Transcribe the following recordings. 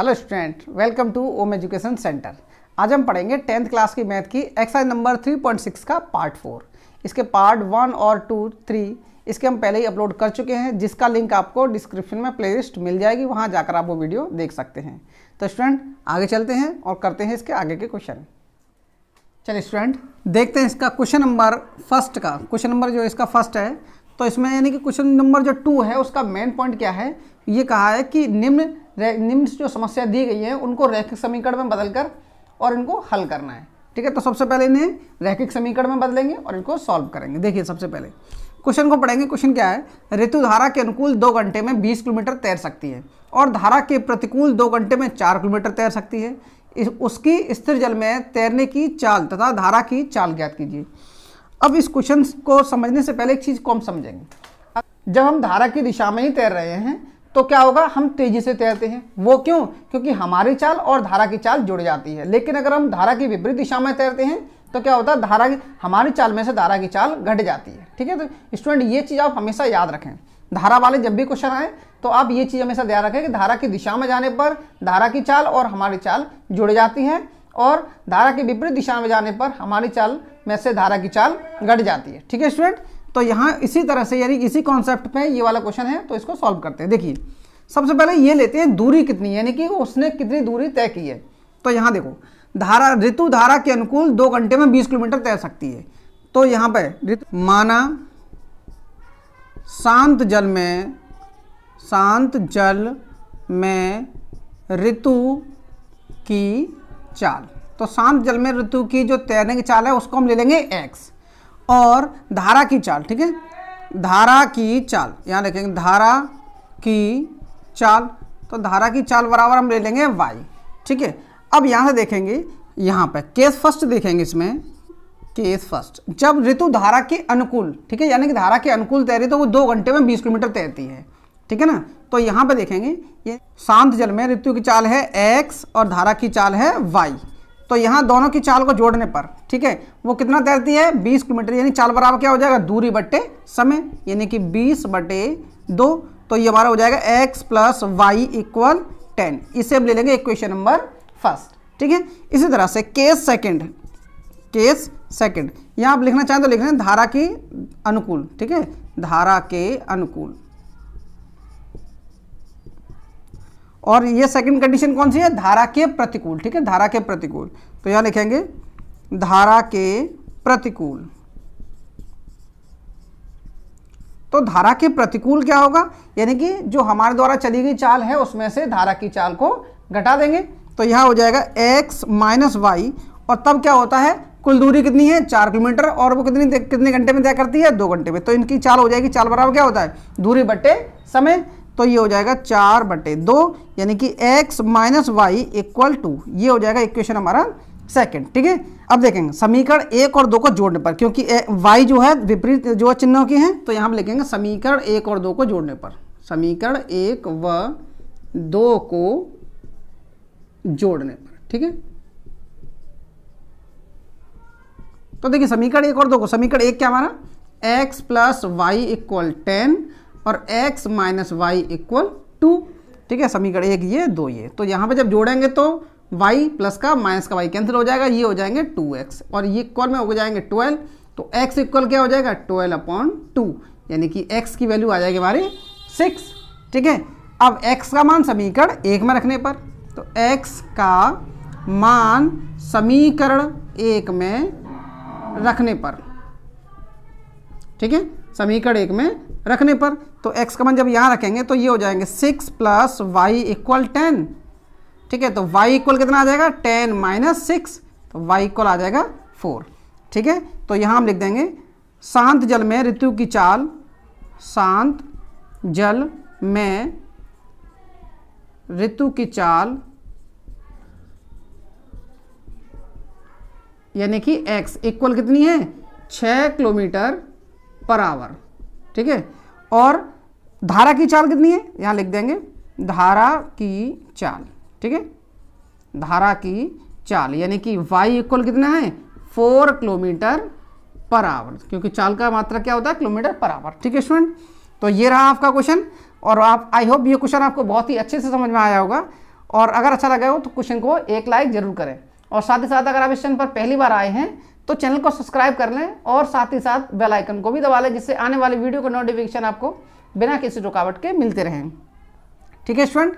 hello student welcome to Om education centre आज हम पढ़ेंगे टेंथ क्लास की मैथ की एक्सरसाइज नंबर 3.6 का पार्ट फोर इसके पार्ट वन और टू थ्री इसके हम पहले ही अपलोड कर चुके हैं जिसका लिंक आपको डिस्क्रिप्शन में प्लेलिस्ट मिल जाएगी वहाँ जाकर आप वो वीडियो देख सकते हैं तो स्टूडेंट आगे चलते हैं और करते हैं इसके आगे के क्वेश्चन चलिए स्टूडेंट देखते हैं इसका क्वेश्चन नंबर फर्स्ट का क्वेश्चन नंबर जो इसका फर्स्ट है तो इसमें यानी कि क्वेश्चन नंबर जो टू है उसका मेन पॉइंट क्या है ये कहा है कि निम्न निम्न जो समस्या दी गई है उनको रैखिक समीकरण में बदलकर और इनको हल करना है ठीक है तो सबसे पहले इन्हें रैखिक समीकरण में बदलेंगे और इनको सॉल्व करेंगे देखिए सबसे पहले क्वेश्चन को पढ़ेंगे क्वेश्चन क्या है ऋतु धारा के अनुकूल दो घंटे में बीस किलोमीटर तैर सकती है और धारा के प्रतिकूल दो घंटे में चार किलोमीटर तैर सकती है इस, उसकी स्थिर जल में तैरने की चाल तथा धारा की चाल ज्ञात कीजिए अब इस क्वेश्चन को समझने से पहले एक चीज़ को हम समझेंगे जब हम धारा की दिशा में ही तैर रहे हैं तो क्या होगा हम तेजी से तैरते हैं वो क्यों क्योंकि हमारी चाल और धारा की चाल जुड़ जाती है लेकिन अगर हम धारा की विपरीत दिशा में तैरते हैं तो क्या होता है धारा की हमारी चाल में से धारा की चाल घट जाती है ठीक है तो स्टूडेंट ये चीज़ आप हमेशा याद रखें धारा वाले जब भी क्वेश्चन आए तो आप ये चीज़ हमेशा ध्यान रखें कि धारा की दिशा में जाने पर धारा की चाल और हमारी चाल जुड़ जाती है और धारा की विपरीत दिशा में जाने पर हमारी चाल में से धारा की चाल घट जाती है ठीक है स्टूडेंट तो यहाँ इसी तरह से यानी इसी कॉन्सेप्ट पे ये वाला क्वेश्चन है तो इसको सॉल्व करते हैं देखिए सबसे पहले ये लेते हैं दूरी कितनी यानी कि उसने कितनी दूरी तय की है तो यहाँ देखो धारा ऋतु धारा के अनुकूल दो घंटे में बीस किलोमीटर तैर सकती है तो यहाँ पर ऋतु माना शांत जल में शांत जल में ऋतु की चाल तो शांत जल में ऋतु की जो तैरने की चाल है उसको हम ले लेंगे एक्स और धारा की चाल ठीक है धारा की चाल यहाँ देखेंगे धारा की चाल तो धारा की चाल बराबर हम ले लेंगे वाई ठीक है अब यहाँ से देखेंगे यहाँ पर केस फर्स्ट देखेंगे इसमें केस फर्स्ट जब ऋतु धारा के अनुकूल ठीक है यानी कि धारा के अनुकूल तैरी तो वो दो घंटे में बीस किलोमीटर तैरती है ठीक है ना तो यहाँ पर देखेंगे ये शांत जल में ऋतु की चाल है एक्स और धारा की चाल है वाई तो यहाँ दोनों की चाल को जोड़ने पर ठीक है वो कितना तैरती है 20 किलोमीटर यानी चाल बराबर क्या हो जाएगा दूरी बटे समय यानी कि 20 बटे दो तो ये हमारा हो जाएगा x plus y equal ten इसे हम ले लेंगे इक्वेशन नंबर फर्स्ट ठीक है इसी तरह से केस सेकंड केस सेकंड यहाँ आप लिखना चाहें तो लिख रहे हैं धारा की अनुकूल ठीक है धारा के अनुकूल और ये सेकंड कंडीशन कौन सी है धारा के प्रतिकूल ठीक है धारा के प्रतिकूल तो यहां लिखेंगे धारा के प्रतिकूल तो धारा के प्रतिकूल क्या होगा यानी कि जो हमारे द्वारा चली गई चाल है उसमें से धारा की चाल को घटा देंगे तो यह हो जाएगा x माइनस वाई और तब क्या होता है कुल दूरी कितनी है चार किलोमीटर और वो कितनी कितने घंटे में तय करती है दो घंटे में तो इनकी चाल हो जाएगी चाल बराबर क्या होता है दूरी बटे समय तो ये हो जाएगा चार बटे दो यानी कि x minus y equal two ये हो जाएगा इक्वेशन हमारा सेकंड ठीक है अब देखेंगे समीकरण एक और दो को जोड़ने पर क्योंकि y जो है विपरीत जो चिन्हों की हैं तो यहाँ हम लिखेंगे समीकरण एक और दो को जोड़ने पर समीकरण एक व दो को जोड़ने पर ठीक है तो देखिए समीकरण एक और दो को समीकरण एक क्या हमारा x plus y equal ten और x minus y equal two ठीक है समीकरण एक ये दो ये तो यहाँ पे जब जोड़ेंगे तो y प्लस का माइनस का y कैंसिल हो जाएगा ये हो जाएंगे 2x और ये इक्वल में हो जाएंगे 12 तो x इक्वल क्या हो जाएगा 12 अपॉन टू यानी कि x की वैल्यू आ जाएगी हमारी सिक्स ठीक है अब x का मान समीकरण एक में रखने पर तो x का मान समीकरण एक में रखने पर ठीक है समीकरण एक में रखने पर तो x का मन जब यहाँ रखेंगे तो ये हो जाएंगे six plus y equal ten ठीक है तो y इक्वल कितना आ जाएगा टेन माइनस सिक्स तो y इक्वल आ जाएगा फोर ठीक है तो यहाँ हम लिख देंगे शांत जल में ऋतु की चाल शांत जल में ऋतु की चाल यानी कि x इक्वल कितनी है छः किलोमीटर पर आवर ठीक है और धारा की चाल कितनी है यहाँ लिख देंगे धारा की चाल ठीक है धारा की चाल यानी कि वाई इक्वल कितना है फोर किलोमीटर पर आवर क्योंकि चाल का मात्रा क्या होता है किलोमीटर पर आवर ठीक है स्टूडेंट तो ये रहा आपका क्वेश्चन और आप आई होप ये क्वेश्चन आपको बहुत ही अच्छे से समझ में आया होगा और अगर अच्छा लगा हो तो क्वेश्चन को एक लाइक जरूर करें और साथ ही साथ अगर आप इस चैनल पर पहली बार आए हैं तो चैनल को सब्सक्राइब कर लें और साथ ही साथ बेल आइकन को भी दबा लें जिससे आने वाले वीडियो का नोटिफिकेशन आपको बिना किसी रुकावट के मिलते रहें ठीक है स्टूडेंट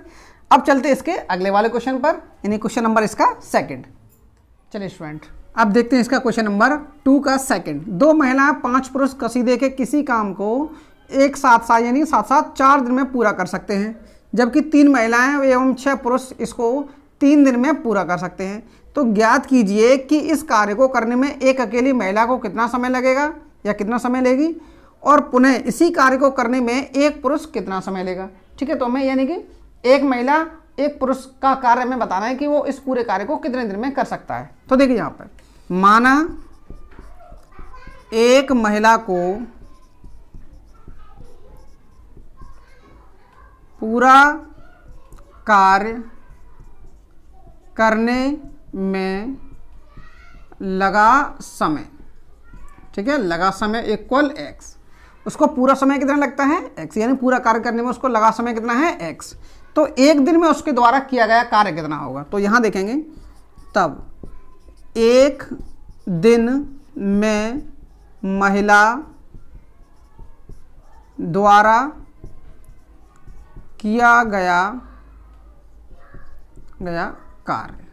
अब चलते इसके अगले वाले क्वेश्चन पर यानी क्वेश्चन नंबर इसका सेकंड चलिए स्टूडेंट अब देखते हैं इसका क्वेश्चन नंबर टू का सेकेंड दो महिलाएं पांच पुरुष कसीदे के किसी काम को एक साथ साथ यानी साथ साथ चार दिन में पूरा कर सकते हैं जबकि तीन महिलाएं एवं छः पुरुष इसको तीन दिन में पूरा कर सकते हैं तो ज्ञात कीजिए कि इस कार्य को करने में एक अकेली महिला को कितना समय लगेगा या कितना समय लेगी और पुनः इसी कार्य को करने में एक पुरुष कितना समय लेगा ठीक है तो हमें यानी कि एक महिला एक पुरुष का कार्य हमें बताना है कि वो इस पूरे कार्य को कितने दिन में कर सकता है तो देखिए यहां पर माना एक महिला को पूरा कार्य करने में लगा समय ठीक है लगा समय इक्वल एक्स उसको पूरा समय कितना लगता है एक्स यानी पूरा कार्य करने में उसको लगा समय कितना है एक्स तो एक दिन में उसके द्वारा किया गया कार्य कितना होगा तो यहाँ देखेंगे तब एक दिन में महिला द्वारा किया गया गया कार्य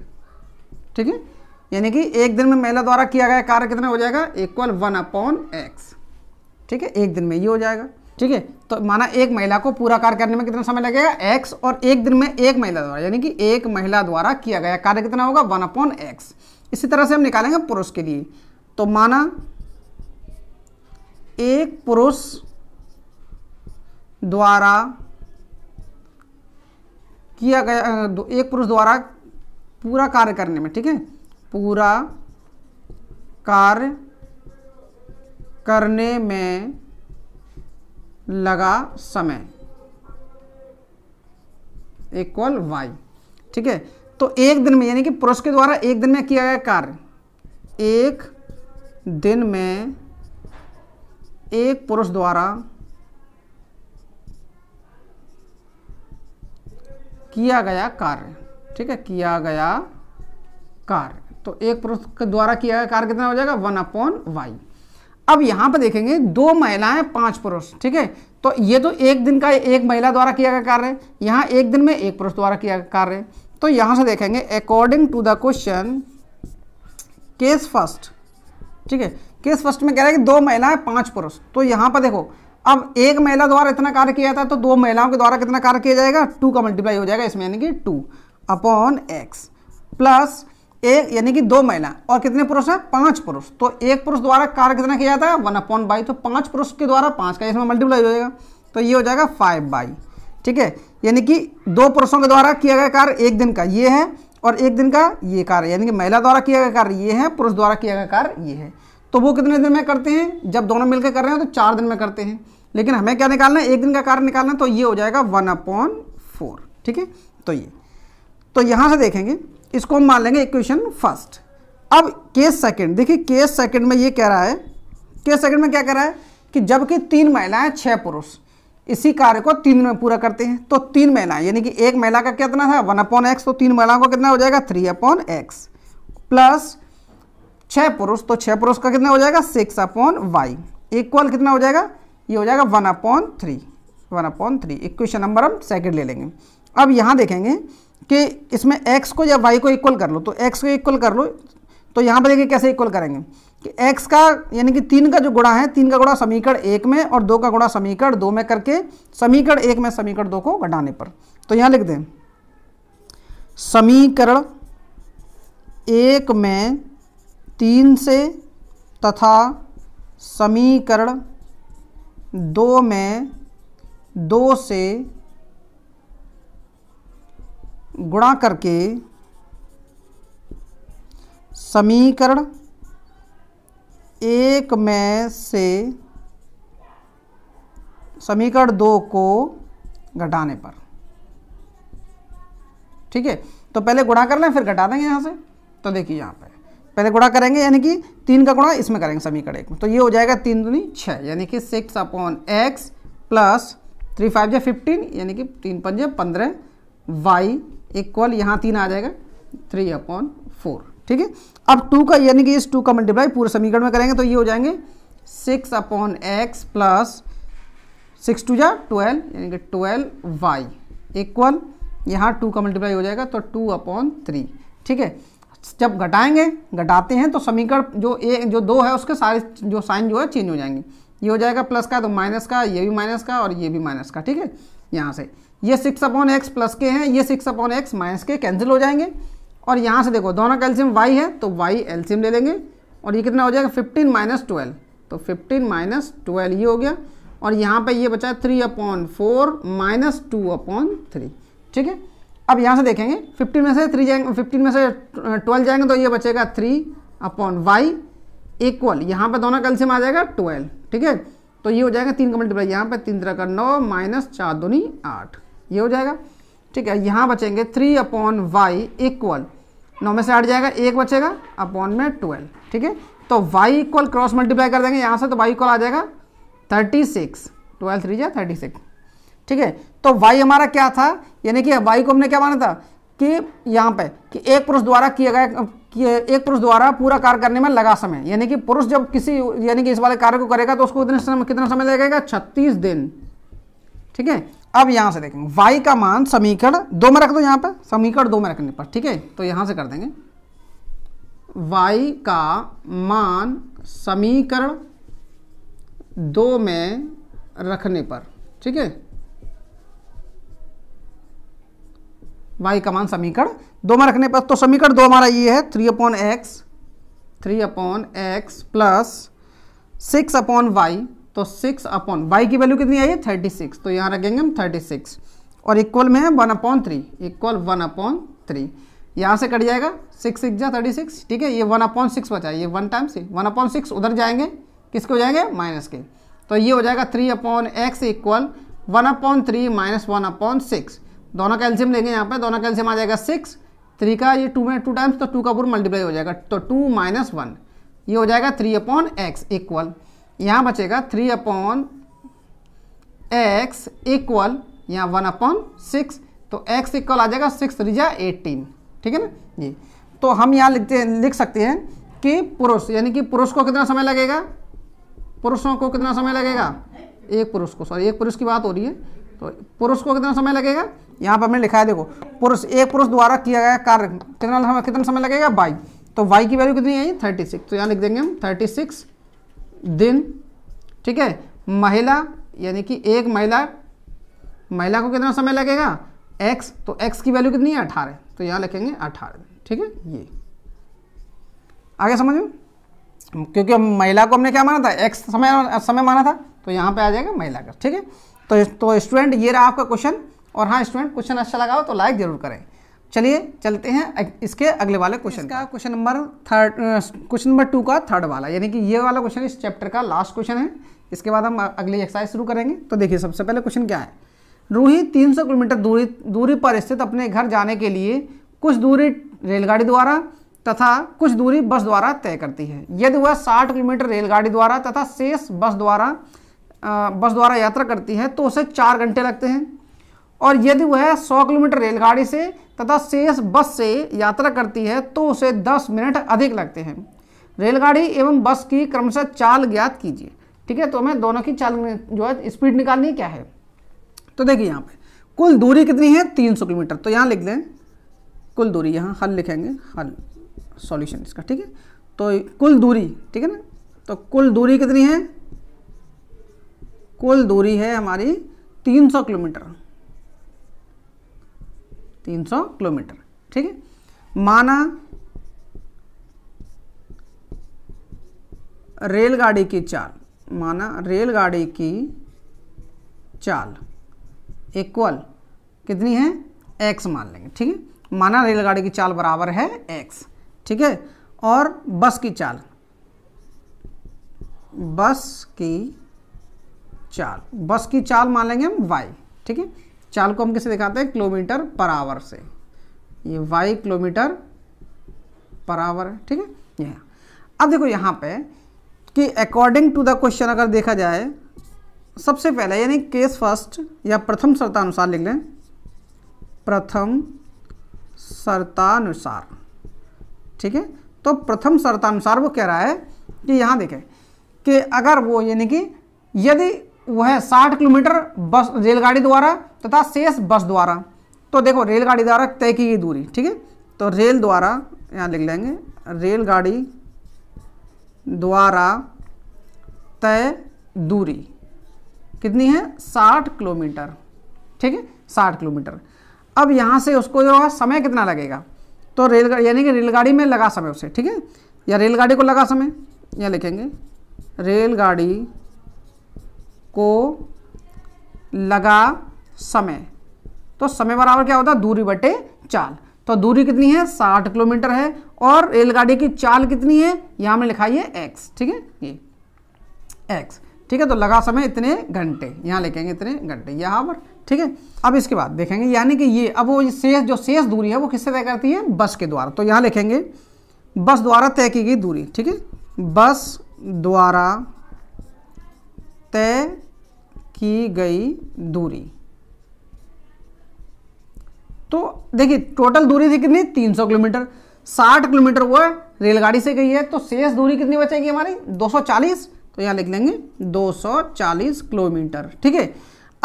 ठीक है यानी कि एक दिन में महिला द्वारा किया गया कार्य कितना हो जाएगा इक्वल वन अपॉन एक्स ठीक है एक दिन में ये हो जाएगा ठीक है तो माना एक महिला को पूरा कार्य करने में कितना समय लगेगा एक्स और एक दिन में एक महिला द्वारा यानी कि एक महिला द्वारा किया गया कार्य कितना होगा वन अपॉन एक्स इसी तरह से हम निकालेंगे पुरुष के लिए तो माना एक पुरुष द्वारा किया गया एक पुरुष द्वारा पूरा कार्य करने में ठीक है पूरा कार्य करने में लगा समय इक्वल वाई ठीक है तो एक दिन में यानी कि पुरुष के द्वारा एक दिन में किया गया कार्य एक दिन में एक पुरुष द्वारा किया गया कार्य ठीक है किया गया कार्य तो एक पुरुष के द्वारा किया गया कार्य कितना हो जाएगा वन अपॉन वाई अब यहां पर देखेंगे दो महिलाएं पांच पुरुष ठीक है तो ये तो एक दिन का एक महिला द्वारा किया गया कार्य यहां एक दिन में एक पुरुष द्वारा किया गया कार्य तो यहां से देखेंगे according to the question case first ठीक है केस फर्स्ट में कह रहा है कि दो महिलाएं पांच पुरुष तो यहां पर देखो अब एक महिला द्वारा इतना कार्य किया जाता है तो दो महिलाओं के द्वारा कितना कार्य किया जाएगा टू का मल्टीप्लाई हो जाएगा इसमें यानी कि टू अपॉन एक्स प्लस एक यानी कि दो महिला और कितने पुरुष हैं पांच पुरुष तो एक पुरुष द्वारा कार्य कितना किया जाता है वन अपॉन बाई तो पांच पुरुष के द्वारा पांच का इसमें मल्टीप्लाई हो जाएगा तो ये हो जाएगा फाइव बाई ठीक है यानी कि दो पुरुषों के द्वारा किया गया कार्य एक दिन का ये है और एक दिन का ये कार्य यानी कि महिला द्वारा किया गया कार्य ये है पुरुष द्वारा किया गया कार्य ये है तो वो कितने दिन में करते हैं जब दोनों मिलकर कर रहे हैं तो चार दिन में करते हैं लेकिन हमें क्या निकालना है एक दिन का कार्य निकालना है तो ये हो जाएगा वन अपॉन फोर ठीक है तो ये तो यहां से देखेंगे इसको हम मान लेंगे इक्वेशन फर्स्ट अब केस सेकंड देखिए केस सेकंड में ये कह रहा है केस सेकंड में क्या कह रहा है कि जबकि तीन महिलाएं छह पुरुष इसी कार्य को तीन में पूरा करते हैं तो तीन महिलाएं यानी कि एक महिला का कितना था वन अपॉन एक्स तो तीन महिलाओं का कितना हो जाएगा थ्री अपॉन एक्स प्लस छः पुरुष तो छह पुरुष का कितना हो जाएगा सिक्स अपॉन वाई इक्वल कितना हो जाएगा ये हो जाएगा one upon three one upon three equation number हम सेकेंड ले लेंगे अब यहाँ देखेंगे कि इसमें x को या y को इक्वल कर लो तो x को इक्वल कर लो तो यहाँ पर देखिए कैसे इक्वल करेंगे कि x का यानी कि तीन का जो गुणा है तीन का गुणा समीकरण एक में और दो का गुणा समीकरण दो में करके समीकरण एक में समीकरण दो को घटाने पर तो यहाँ लिख दें समीकरण एक में तीन से तथा समीकरण दो में दो से गुणा करके समीकरण एक में से समीकरण दो को घटाने पर ठीक है तो पहले गुणा कर लें फिर घटा देंगे यहाँ से तो देखिए यहाँ पे पहले गुणा करेंगे यानी कि तीन का गुणा इसमें करेंगे समीकरण एक में तो ये हो जाएगा तीन दुनी छः यानी कि six upon x plus three five या फिफ्टीन यानी कि तीन पंजे पंद्रह वाई इक्वल यहाँ तीन आ जाएगा थ्री अपॉन फोर ठीक है अब टू का यानी कि इस टू का मल्टीप्लाई पूरे समीकरण में करेंगे तो ये हो जाएंगे six upon x plus six two जा ट्वेल्व यानी कि ट्वेल्व वाई इक्वल यहाँ टू का मल्टीप्लाई हो जाएगा तो टू अपॉन थ्री ठीक है जब घटाएंगे घटाते हैं तो समीकरण जो ए जो दो है उसके सारे जो साइन जो है चेंज हो जाएंगे ये हो जाएगा प्लस का तो माइनस का ये भी माइनस का और ये भी माइनस का ठीक है यहाँ से ये सिक्स अपॉन एक्स प्लस के हैं ये सिक्स अपॉन एक्स माइनस के कैंसिल हो जाएंगे और यहाँ से देखो दोनों का एल्सियम वाई है तो वाई एल्सियम ले लेंगे और ये कितना हो जाएगा फिफ्टीन माइनस ट्वेल्व तो फिफ्टीन माइनस ट्वेल्व ये हो गया और यहाँ पर ये बचा three upon four minus two upon three ठीक है अब यहाँ से देखेंगे फिफ्टीन में से थ्री जाएंगे फिफ्टीन में से ट्वेल्व जाएंगे तो ये बचेगा थ्री अपॉन वाई इक्वल यहाँ पर दोनों कैल्शियम आ जाएगा ट्वेल्व ठीक है तो ये हो जाएगा तीन का मल्टीप्लाई यहाँ पर तीन तरह का नौ माइनस चार दूनी आठ ये हो जाएगा ठीक है यहाँ बचेंगे थ्री अपॉन वाई इक्वल नौ में से आठ जाएगा एक बचेगा अपॉन में ट्वेल्व ठीक है तो वाई इक्वल क्रॉस मल्टीप्लाई कर देंगे यहाँ से तो वाई इक्वल आ जाएगा थर्टी सिक्स ट्वेल्व थ्री जाए थर्टी सिक्स ठीक है तो वाई हमारा क्या था यानी कि वाई को हमने क्या माना था कि यहाँ पे कि एक पुरुष द्वारा किया गया कि एक पुरुष द्वारा पूरा कार्य करने में लगा समय यानी कि पुरुष जब किसी यानी कि इस वाले कार्य को करेगा तो उसको कितने समय कितना समय लगेगा छत्तीस दिन ठीक है अब यहां से देखेंगे वाई का मान समीकरण दो में रख दो यहां पर समीकरण दो में रखने पर ठीक है तो यहां से कर देंगे वाई का मान समीकरण दो में रखने पर ठीक है वाई का मान समीकरण दो में रखने पर तो समीकरण दो हमारा ये है three upon x three upon x plus six upon y तो सिक्स अपॉन वाई की वैल्यू कितनी आई है थर्टी सिक्स तो यहाँ रखेंगे हम थर्टी सिक्स और इक्वल में है one upon three equal one upon three यहाँ से कट जाएगा सिक्स सिक्स जा थर्टी सिक्स ठीक है ये वन अपॉन सिक्स बचा ये one time six one upon six उधर जाएंगे किसके हो जाएंगे माइनस के तो ये हो जाएगा three upon x equal one upon three minus one upon six दोनों कैल्शियम लेंगे यहाँ पर दोनों कैल्शियम आ जाएगा सिक्स थ्री का ये टू में टू टाइम्स तो टू का पूर्व मल्टीप्लाई हो जाएगा तो टू माइनस वन ये हो जाएगा थ्री अपॉन एक्स इक्वल यहाँ बचेगा थ्री अपॉन एक्स इक्वल यहाँ वन अपॉन सिक्स तो एक्स इक्वल आ जाएगा सिक्स रिजा एटीन ठीक है ना जी तो हम यहाँ लिखते हैं लिख सकते हैं कि पुरुष यानी कि पुरुष को कितना समय लगेगा पुरुषों को कितना समय लगेगा एक पुरुष को सॉरी एक पुरुष की बात हो रही है तो पुरुष को कितना समय लगेगा यहाँ पर हमने लिखा है देखो पुरुष एक पुरुष द्वारा किया गया कार्य कितना समय कितना समय लगेगा बाई तो वाई की वैल्यू कितनी है थर्टी सिक्स तो यहाँ लिख देंगे हम थर्टी सिक्स दिन ठीक है महिला यानी कि एक महिला महिला को कितना समय लगेगा एक्स तो एक्स की वैल्यू कितनी है अठारह तो यहाँ लिखेंगे अठारह ठीक है ये आगे समझ में क्योंकि महिला को हमने क्या माना था एक्स समय समय माना था तो यहाँ पे आ जाएगा महिला का ठीक है तो तो स्टूडेंट ये रहा आपका क्वेश्चन और हाँ स्टूडेंट क्वेश्चन अच्छा लगा हो तो लाइक ज़रूर करें चलिए चलते हैं इसके अगले वाले क्वेश्चन का question number third question number two का थर्ड वाला यानी कि ये वाला क्वेश्चन इस चैप्टर का लास्ट क्वेश्चन है इसके बाद हम अगली एक्सरसाइज शुरू करेंगे तो देखिए सबसे पहले क्वेश्चन क्या है रूही 300 किलोमीटर दूरी दूरी पर स्थित अपने घर जाने के लिए कुछ दूरी रेलगाड़ी द्वारा तथा कुछ दूरी बस द्वारा तय करती है यदि वह 60 किलोमीटर रेलगाड़ी द्वारा तथा शेष बस द्वारा बस द्वारा यात्रा करती है तो उसे चार घंटे लगते हैं और यदि वह 100 किलोमीटर रेलगाड़ी से तथा शेष बस से यात्रा करती है तो उसे 10 मिनट अधिक लगते हैं रेलगाड़ी एवं बस की क्रमशः चाल ज्ञात कीजिए ठीक है तो हमें दोनों की चाल जो है स्पीड निकालनी क्या है तो देखिए यहाँ पे कुल दूरी कितनी है 300 किलोमीटर तो यहाँ लिख लें कुल दूरी यहाँ हल लिखेंगे हल सॉल्यूशन इसका ठीक है तो कुल दूरी ठीक है ना तो कुल दूरी कितनी है कुल दूरी है हमारी 300 किलोमीटर 300 किलोमीटर ठीक है माना रेलगाड़ी की चाल माना रेलगाड़ी की चाल इक्वल कितनी है एक्स मान लेंगे ठीक है माना रेलगाड़ी की चाल बराबर है एक्स ठीक है और बस की चाल बस की चाल बस की चाल मान लेंगे हम वाई ठीक है चाल को हम किसे दिखाते हैं किलोमीटर पर आवर से ये वाई किलोमीटर पर आवर है ठीक है ये अब देखो यहाँ पे कि अकॉर्डिंग टू द क्वेश्चन अगर देखा जाए सबसे पहले यानी केस फर्स्ट या प्रथम शर्तानुसार लिख लें प्रथम शर्तानुसार ठीक है तो प्रथम शर्तानुसार वो कह रहा है कि यहाँ देखें कि अगर वो यानी कि यदि वो है साठ किलोमीटर बस रेलगाड़ी द्वारा तथा शेष बस द्वारा तो देखो रेलगाड़ी द्वारा तय की गई दूरी ठीक है तो रेल द्वारा यहाँ लिख लेंगे रेलगाड़ी द्वारा तय दूरी कितनी है साठ किलोमीटर ठीक है साठ किलोमीटर अब यहाँ से उसको जो है समय कितना लगेगा तो रेलगाड़ी यानी कि रेलगाड़ी में लगा समय उसे ठीक है या रेलगाड़ी को लगा समय या लिखेंगे रेलगाड़ी को लगा समय तो समय बराबर क्या होता है दूरी बटे चाल तो दूरी कितनी है साठ किलोमीटर है और रेलगाड़ी की चाल कितनी है यहां हमने लिखा है एक्स ठीक है ये एक्स ठीक है तो लगा समय इतने घंटे यहां लिखेंगे इतने घंटे यहाँ पर ठीक है अब इसके बाद देखेंगे यानी कि ये अब वो शेष जो शेष दूरी है वो किससे तय करती है बस के द्वारा तो यहां लिखेंगे बस द्वारा तय की गई दूरी ठीक है बस द्वारा तय की गई दूरी तो देखिए टोटल दूरी थी कितनी 300 किलोमीटर 60 किलोमीटर वो रेलगाड़ी से गई है तो शेष दूरी कितनी बचेगी हमारी 240 तो यहां लिख लेंगे 240 किलोमीटर ठीक है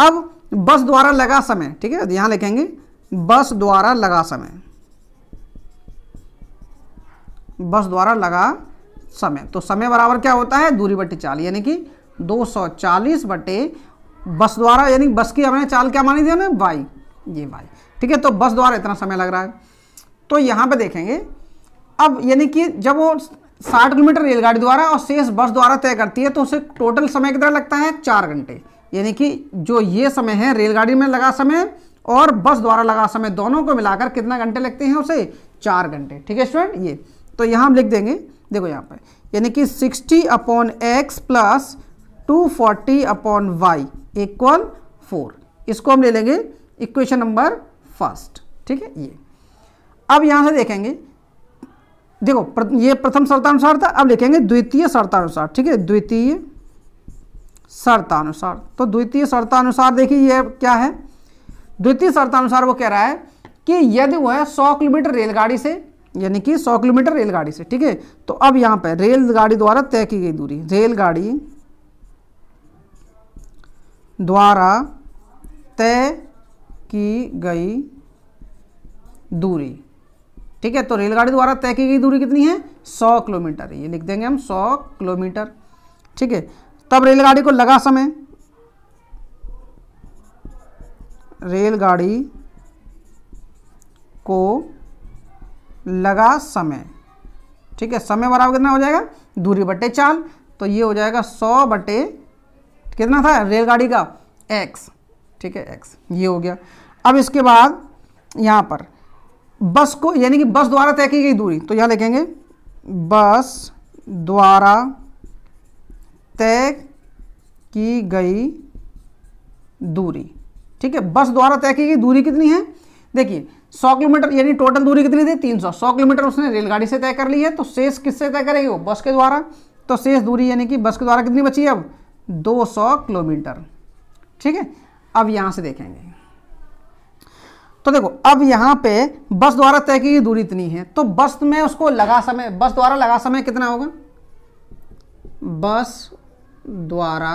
अब बस द्वारा लगा समय ठीक है यहां लिखेंगे बस द्वारा लगा समय बस द्वारा लगा समय तो समय बराबर क्या होता है दूरी बटी चाल यानी कि 240 बटे बस द्वारा यानी बस की हमने चाल क्या मानी थी ना वाई ये वाई ठीक है तो बस द्वारा इतना समय लग रहा है तो यहाँ पे देखेंगे अब यानी कि जब वो 60 किलोमीटर रेलगाड़ी द्वारा और शेष बस द्वारा तय करती है तो उसे टोटल समय कितना लगता है चार घंटे यानी कि जो ये समय है रेलगाड़ी में लगा समय और बस द्वारा लगा समय दोनों को मिलाकर कितना घंटे लगते हैं उसे चार घंटे ठीक है स्टूडेंट ये तो यहाँ हम लिख देंगे देखो यहाँ पर यानी कि sixty upon x plus two forty upon y equal four इसको हम ले लेंगे इक्वेशन नंबर फर्स्ट ठीक है ये अब यहाँ से देखेंगे देखो प्र, ये प्रथम शर्तानुसार था अब लिखेंगे द्वितीय शर्तानुसार ठीक है द्वितीय शर्तानुसार तो द्वितीय शर्तानुसार देखिए ये क्या है द्वितीय शर्तानुसार वो कह रहा है कि यदि वह सौ किलोमीटर रेलगाड़ी से यानी कि सौ किलोमीटर रेलगाड़ी से ठीक है तो अब यहाँ पर रेलगाड़ी द्वारा तय की गई दूरी रेलगाड़ी द्वारा तय की गई दूरी ठीक है तो रेलगाड़ी द्वारा तय की गई दूरी कितनी है 100 किलोमीटर ये लिख देंगे हम 100 किलोमीटर ठीक है तब रेलगाड़ी को लगा समय रेलगाड़ी को लगा समय ठीक है समय बराबर कितना हो जाएगा दूरी बटे चाल तो ये हो जाएगा सौ बटे कितना था रेलगाड़ी का एक्स ठीक है एक्स ये हो गया अब इसके बाद यहाँ पर बस को यानी कि बस द्वारा तय की गई दूरी तो यहाँ लिखेंगे बस द्वारा तय की गई दूरी ठीक है बस द्वारा तय की गई दूरी कितनी है देखिए 100 किलोमीटर यानी टोटल दूरी कितनी थी 300 100 किलोमीटर उसने रेलगाड़ी से तय कर ली है तो शेष किससे तय करेगी वो बस के द्वारा तो शेष दूरी यानी कि बस के द्वारा कितनी बची है अब 200 किलोमीटर ठीक है अब यहां से देखेंगे तो देखो अब यहां पे बस द्वारा तय की दूरी इतनी है तो बस में उसको लगा समय बस द्वारा लगा समय कितना होगा बस द्वारा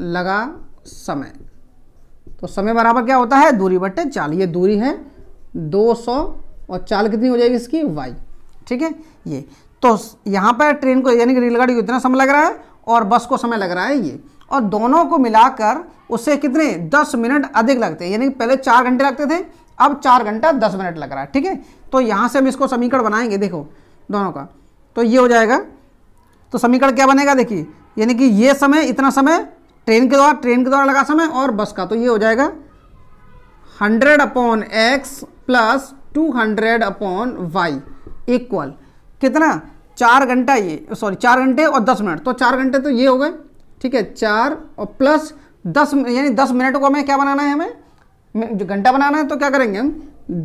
लगा समय तो समय बराबर क्या होता है दूरी बटे चाल ये दूरी है 200 और चाल कितनी हो जाएगी इसकी वाई ठीक है ये तो यहाँ पर ट्रेन को यानी कि रेलगाड़ी को इतना समय लग रहा है और बस को समय लग रहा है ये और दोनों को मिलाकर उससे कितने दस मिनट अधिक लगते हैं यानी पहले चार घंटे लगते थे अब चार घंटा दस मिनट लग रहा है ठीक है तो यहाँ से हम इसको समीकरण बनाएंगे देखो दोनों का तो ये हो जाएगा तो समीकरण क्या बनेगा देखिए यानी कि ये समय इतना समय ट्रेन के द्वारा ट्रेन के द्वारा लगा समय और बस का तो ये हो जाएगा hundred upon x plus two hundred upon y equal कितना चार घंटा ये सॉरी चार घंटे और दस मिनट तो चार घंटे तो ये हो गए ठीक है चार और प्लस दस यानी दस मिनट को हमें क्या बनाना है हमें जो घंटा बनाना है तो क्या करेंगे हम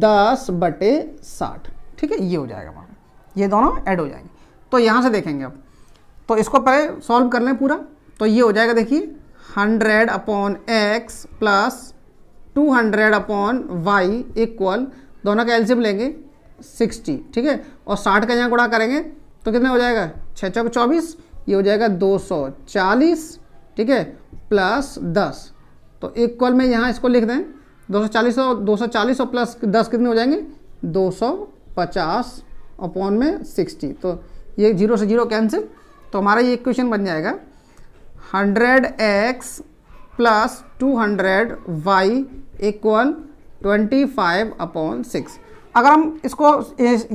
दस बटे साठ ठीक है ये हो जाएगा हमारा ये दोनों ऐड हो जाएंगे तो यहाँ से देखेंगे अब तो इसको पहले सॉल्व कर लें पूरा तो ये हो जाएगा देखिए hundred upon x plus two hundred upon y equal दोनों का एल्सिम लेंगे सिक्सटी ठीक है और साठ का यहाँ गुणा करेंगे तो कितना हो जाएगा छः चौक चौबीस ये हो जाएगा दो सौ चालीस ठीक है प्लस दस तो इक्वल में यहाँ इसको लिख दें दो सौ चालीस और दो सौ चालीस और प्लस दस कितने हो जाएंगे दो सौ पचास अपॉन में सिक्सटी तो ये जीरो से जीरो कैंसिल तो हमारा ये इक्वेशन बन जाएगा hundred x plus two hundred y equal twenty five upon six अगर हम इसको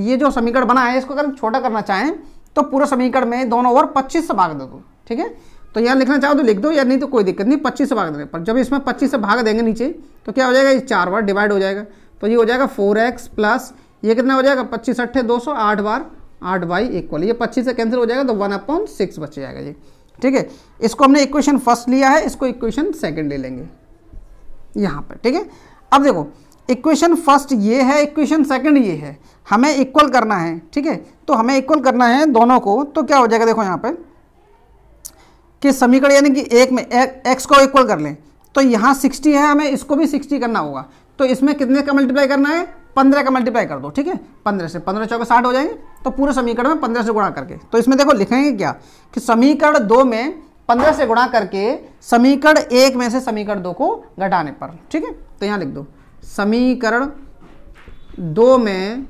ये जो समीकरण बना है इसको अगर हम छोटा करना चाहें तो पूरे समीकरण में दोनों ओवर पच्चीस से भाग दे दो ठीक है तो यहाँ लिखना चाहो तो लिख दो या नहीं तो कोई दिक्कत नहीं पच्चीस से भाग देने पर जब इसमें पच्चीस से भाग देंगे नीचे तो क्या हो जाएगा ये चार बार डिवाइड हो जाएगा तो ये हो जाएगा फोर एक्स प्लस ये कितना हो जाएगा पच्चीस अट्ठे दो सौ आठ बार आठ बाई इक्वल ये पच्चीस से कैंसिल हो जाएगा तो वन अपॉन सिक्स बच जाएगा ये ठीक है इसको हमने इक्वेशन फर्स्ट लिया है इसको इक्वेशन सेकेंड ले लेंगे यहाँ पर ठीक है अब देखो इक्वेशन फर्स्ट ये है इक्वेशन सेकंड ये है हमें इक्वल करना है ठीक है तो हमें इक्वल करना है दोनों को तो क्या हो जाएगा देखो यहाँ पर कि समीकरण यानी कि एक में एक्स को इक्वल कर लें तो यहाँ सिक्सटी है हमें इसको भी सिक्सटी करना होगा तो इसमें कितने का मल्टीप्लाई करना है पंद्रह का मल्टीप्लाई कर दो ठीक है पंद्रह से पंद्रह चौके साठ हो जाएंगे तो पूरे समीकरण में पंद्रह से गुणा करके तो इसमें देखो लिखेंगे क्या कि समीकरण दो में पंद्रह से गुणा करके समीकरण एक में से समीकरण दो को घटाने पर ठीक है तो यहाँ लिख दो समीकरण दो में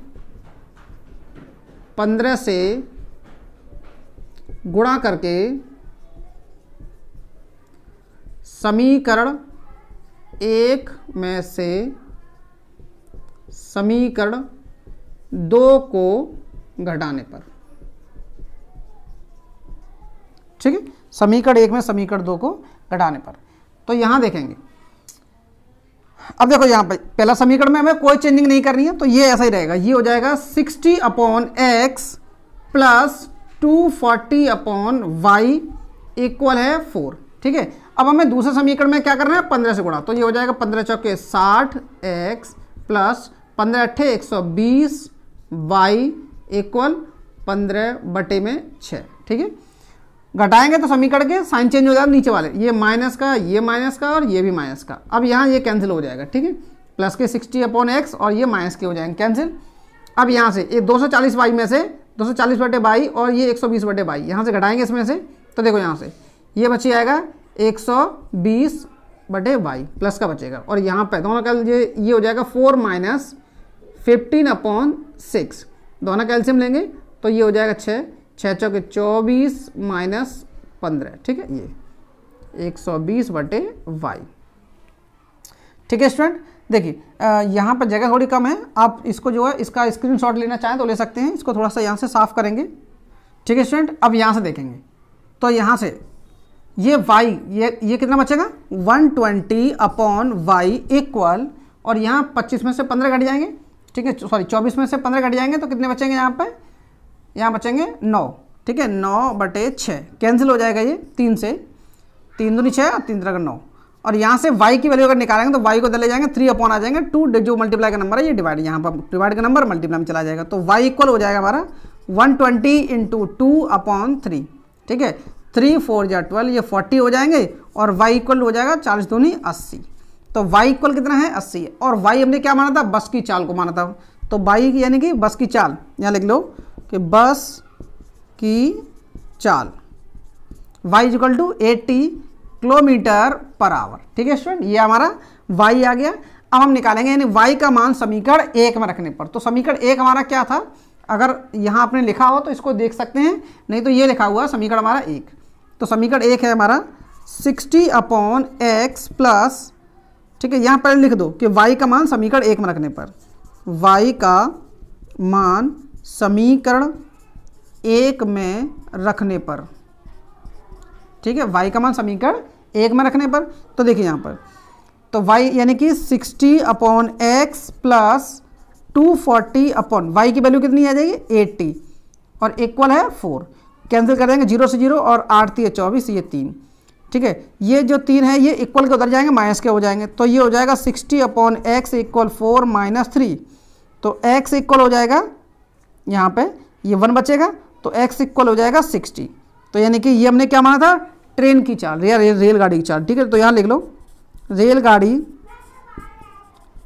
पंद्रह से गुणा करके समीकरण एक में से समीकरण दो को घटाने पर ठीक है समीकरण एक में समीकरण दो को घटाने पर तो यहां देखेंगे अब देखो यहाँ पर पहला समीकरण में हमें कोई चेंजिंग नहीं करनी है तो ये ऐसा ही रहेगा ये हो जाएगा sixty upon x plus two forty upon y equal है फोर ठीक है अब हमें दूसरे समीकरण में क्या करना है पंद्रह से गुणा तो ये हो जाएगा पंद्रह चौके साठ एक्स प्लस पंद्रह अट्ठे एक सौ बीस वाई इक्वल पंद्रह बटे में छः ठीक है घटाएंगे तो समीकरण के साइन चेंज हो जाएगा नीचे वाले ये माइनस का ये माइनस का और ये भी माइनस का अब यहाँ ये कैंसिल हो जाएगा ठीक है प्लस के सिक्सटी अपॉन एक्स और ये माइनस के हो जाएंगे कैंसिल अब यहाँ से ये दो सौ चालीस बाई में से दो सौ चालीस बटे बाई और ये एक सौ बीस बटे बाई यहाँ से घटाएंगे इसमें से तो देखो यहाँ से ये बची आएगा एक सौ बीस बटे बाई प्लस का बचेगा और यहाँ पर दोनों का ये ये हो जाएगा four minus fifteen upon six दोनों कैल्शियम लेंगे तो ये हो जाएगा छः छः चौके चौबीस माइनस पंद्रह ठीक है ये एक सौ बीस बटे वाई ठीक है स्टूडेंट देखिए यहाँ पर जगह थोड़ी कम है आप इसको जो है इसका स्क्रीनशॉट लेना चाहें तो ले सकते हैं इसको थोड़ा सा यहाँ से साफ करेंगे ठीक है स्टूडेंट अब यहाँ से देखेंगे तो यहाँ से ये वाई ये ये कितना बचेगा 120 ट्वेंटी अपॉन वाई इक्वल और यहाँ 25 में से 15 घट जाएंगे ठीक है सॉरी 24 में से 15 घट जाएंगे तो कितने बचेंगे यहाँ पर यहाँ बचेंगे नौ ठीक है नौ बटे छः कैंसिल हो जाएगा ये तीन से तीन दूनी छः और तीन तरह नौ और यहाँ से y की वैल्यू अगर निकालेंगे तो y को दले जाएंगे थ्री अपॉन आ जाएंगे टू जो मल्टीप्लाई का नंबर है ये डिवाइड यहाँ पर डिवाइड का नंबर मल्टीप्लाई में चला जाएगा तो y इक्वल हो जाएगा हमारा one twenty into two upon three ठीक है थ्री फोर या ट्वेल्व ये फोर्टी हो जाएंगे और y इक्वल हो जाएगा चालीस दूनी अस्सी तो y इक्वल कितना है अस्सी और y हमने क्या माना था बस की चाल को माना था तो बाई यानी कि बस की चाल यहाँ लिख लो कि बस की चाल y equal two eighty kilometre per hour ठीक है स्टूडेंट ये हमारा वाई आ गया अब हम निकालेंगे यानी वाई का मान समीकरण एक में रखने पर तो समीकरण एक हमारा क्या था अगर यहाँ आपने लिखा हो तो इसको देख सकते हैं नहीं तो ये लिखा हुआ समीकरण हमारा एक तो समीकरण एक है हमारा सिक्सटी अपॉन एक्स प्लस ठीक है यहाँ पर लिख दो कि वाई का मान समीकरण एक में रखने पर वाई का मान समीकरण एक में रखने पर ठीक है y का मान समीकरण एक में रखने पर तो देखिए यहाँ पर तो y यानी कि 60 upon x plus two forty upon y की वैल्यू कितनी आ जाएगी 80 और इक्वल है 4 कैंसिल कर देंगे जीरो से जीरो और आठ तीन चौबीस ये तीन ठीक है ये जो तीन है ये इक्वल के उतर जाएंगे माइनस के हो जाएंगे तो ये हो जाएगा 60 upon x equal four minus three तो एक्स इक्वल हो जाएगा यहाँ पे ये वन बचेगा तो एक्स इक्वल हो जाएगा सिक्सटी तो यानी कि ये हमने क्या माना था ट्रेन की चाल या रे, रेलगाड़ी की चाल ठीक है तो यहाँ लिख लो रेलगाड़ी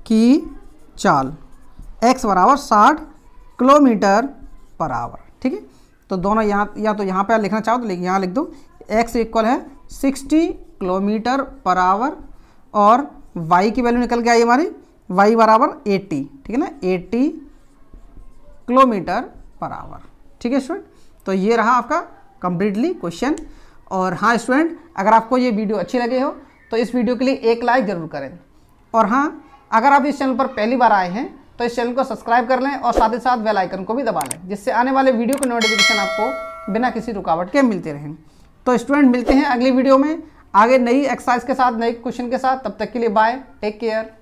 की चाल एक्स बराबर साठ किलोमीटर पर आवर ठीक है तो दोनों यहाँ या तो यहाँ पे लिखना चाहो तो यहाँ लिख दो एक्स इक्वल है सिक्सटी किलोमीटर पर आवर और वाई की वैल्यू निकल के आई हमारी वाई बराबर एट्टी ठीक है ना एट्टी किलोमीटर पर आवर ठीक है स्टूडेंट तो ये रहा आपका कंप्लीटली क्वेश्चन और हाँ स्टूडेंट अगर आपको ये वीडियो अच्छी लगे हो तो इस वीडियो के लिए एक लाइक ज़रूर करें और हाँ अगर आप इस चैनल पर पहली बार आए हैं तो इस चैनल को सब्सक्राइब कर लें और साथ ही साथ बेल आइकन को भी दबा लें जिससे आने वाले वीडियो के नोटिफिकेशन आपको बिना किसी रुकावट के मिलते रहें तो स्टूडेंट मिलते हैं अगली वीडियो में आगे नई एक्सरसाइज के साथ नए क्वेश्चन के साथ तब तक के लिए बाय टेक केयर